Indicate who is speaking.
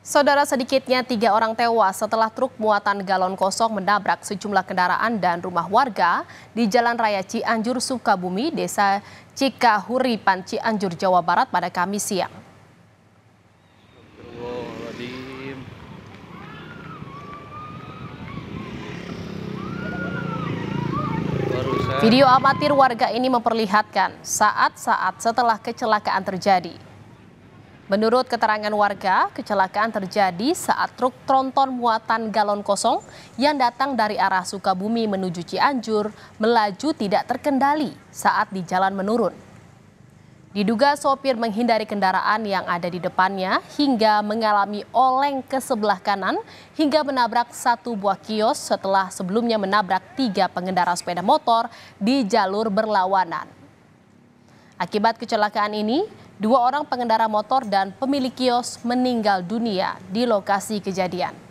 Speaker 1: Saudara sedikitnya tiga orang tewas setelah truk muatan galon kosong menabrak sejumlah kendaraan dan rumah warga di Jalan Raya Cianjur, Sukabumi, Desa Cikahuripan, Cianjur, Jawa Barat pada Kamis siang. Video amatir warga ini memperlihatkan saat-saat setelah kecelakaan terjadi. Menurut keterangan warga, kecelakaan terjadi saat truk tronton muatan galon kosong yang datang dari arah Sukabumi menuju Cianjur melaju tidak terkendali saat di jalan menurun. Diduga sopir menghindari kendaraan yang ada di depannya hingga mengalami oleng ke sebelah kanan hingga menabrak satu buah kios setelah sebelumnya menabrak tiga pengendara sepeda motor di jalur berlawanan. Akibat kecelakaan ini, Dua orang pengendara motor dan pemilik kios meninggal dunia di lokasi kejadian.